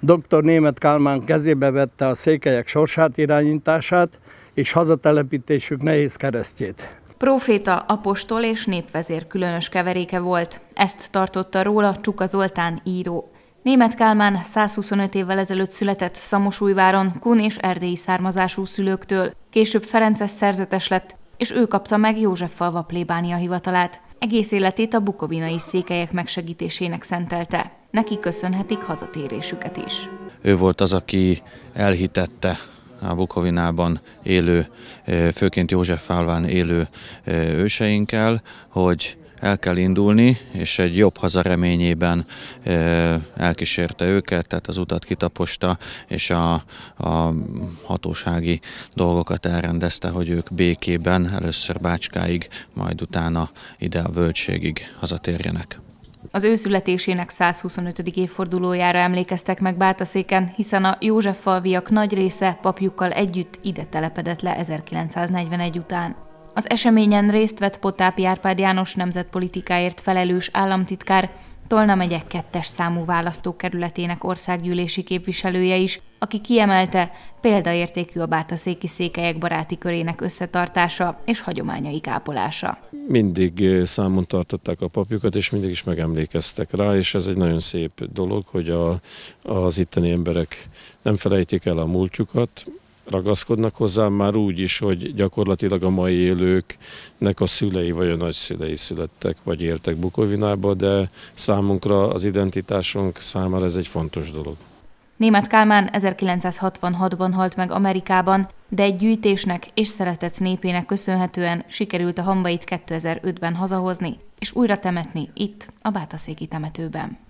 Dr. Német Kálmán kezébe vette a székelyek sorsát, irányítását és hazatelepítésük nehéz keresztjét. Proféta, apostol és népvezér különös keveréke volt. Ezt tartotta róla Csuka Zoltán író. Német Kálmán 125 évvel ezelőtt született Szamosújváron, kun és erdélyi származású szülőktől. Később Ferences szerzetes lett, és ő kapta meg József falva plébánia hivatalát. Egész életét a bukovinai székelyek megsegítésének szentelte neki köszönhetik hazatérésüket is. Ő volt az, aki elhitette a Bukovinában élő, főként Fálván élő őseinkkel, hogy el kell indulni, és egy jobb haza reményében elkísérte őket, tehát az utat kitaposta, és a, a hatósági dolgokat elrendezte, hogy ők békében először Bácskáig, majd utána ide a völgységig hazatérjenek. Az ő születésének 125. évfordulójára emlékeztek meg Bátaszéken, hiszen a József falviak nagy része papjukkal együtt ide telepedett le 1941 után. Az eseményen részt vett Potápi Árpád János nemzetpolitikáért felelős államtitkár, Tolna megyek kettes számú választókerületének országgyűlési képviselője is, aki kiemelte, példaértékű a Széki székelyek baráti körének összetartása és hagyományai ápolása. Mindig eh, számon tartották a papjukat, és mindig is megemlékeztek rá, és ez egy nagyon szép dolog, hogy a, az itteni emberek nem felejtik el a múltjukat, ragaszkodnak hozzá már úgy is, hogy gyakorlatilag a mai élőknek a szülei vagy a nagyszülei születtek, vagy éltek Bukovinába, de számunkra az identitásunk számára ez egy fontos dolog. Német Kálmán 1966-ban halt meg Amerikában, de egy gyűjtésnek és szeretett népének köszönhetően sikerült a hambait 2005-ben hazahozni és újra temetni itt, a Bátaszéki temetőben.